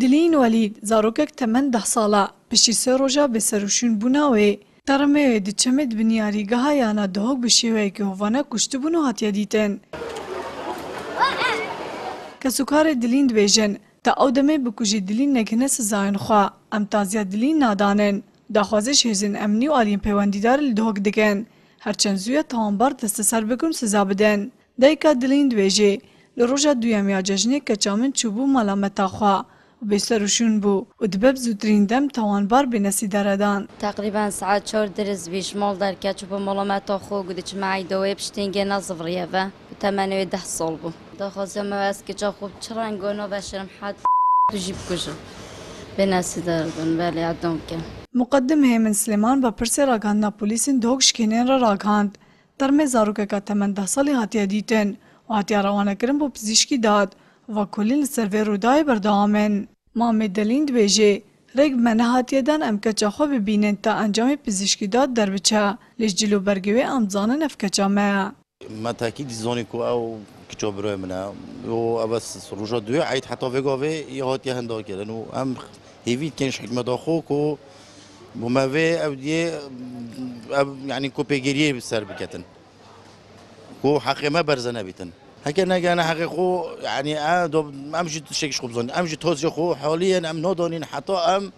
Dilîn Welîd zarokek temendeh sala piştî sê roja bêserûşûn bûna wê termê di çemê di binyarîgeha de hok bi şêweyekî hovana kuştibûn û hatiye dîtin. Kesûkarê dilîn dibêjin te ew demê bi ku jî dilîn nekine sizayên xwe em taziya dilîn nadanin. Daxwazê hêzên emnî û aliyên peywendîdar li dihok dikin. Herçend zûya tambar desteser bikin siza bidin. Deyka dilîn dibêjê li roja duyem ya cejnê keçamên çûbû mala metaxwa. به بێسەرشون بوو و دبەب زووترین دەم تاوانبار بێنە سیدارەدان تقریبان سعات چۆر درست بیش مۆڵ دەرکەچ بۆ مەڵەمەتەوە خۆ گودچمایدەوەی پشتنگێ نەزڕیەوە تەمەنەوەی ده سڵ بوو از ئەسکەچە خوب چڕان گۆنەوە بەشرم حد توژی کجا نسی سیداربن بەلی عدۆم کرد مقدم سلیمان با هێمن سلێمان بە کنین را راگاند. در مزارو که که زارروکەکە ده سالی حتی دیتن و کرن با پزیشکی داد و کلین سروی سەرێ ڕوودای Mamê Delîn dibêje, rêk bi menehatiyedan em keça xwe bibînin ta encamê pizîşkî da derbiçe, lê ji cîlôbergê wê em dizanin ev keça me ye. Me tekîdî zanî ku ew kiço biroyê min e û ev roja duê eyt heta vê gavê yê hatiye hendakirin û em hêvî dikin ji hikmeta xwe ku بو ما في أودية يعني كوبيجيريه بسر بكتن كو حقي ما برزنا بيتن هكنا كان حقيقو يعني امشي تشيكش خبزون امشي توزي خو حاليا ام نودونين حتى ام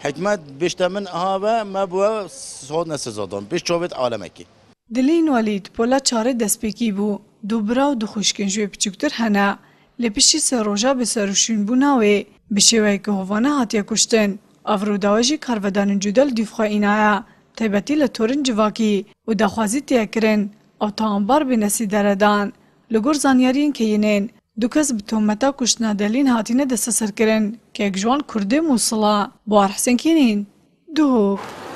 حكمت بيشتمن هاوا ما بوا سودنا سزادون بيش چوبت عالمکی دلین ولید پولا چاره دستپیکی بو دوبرا و دو خوشکن جوی پچکتر هنا لپیشی سه روژا به سروشون بو ناوی بشیوه که هوانه هاتیه کشتن افرو دواجی کارودانن جدل دیفخوا اینایا تایبتی لطورن جواکی و دخوازی تیه کرن او تانبار به دردان Li gor zanyariyên keyinên du kes bi tometa kuştina delîn hatîne desteserkirin kek ji wan Kurdê Musila Buar Hsenkînîn duh.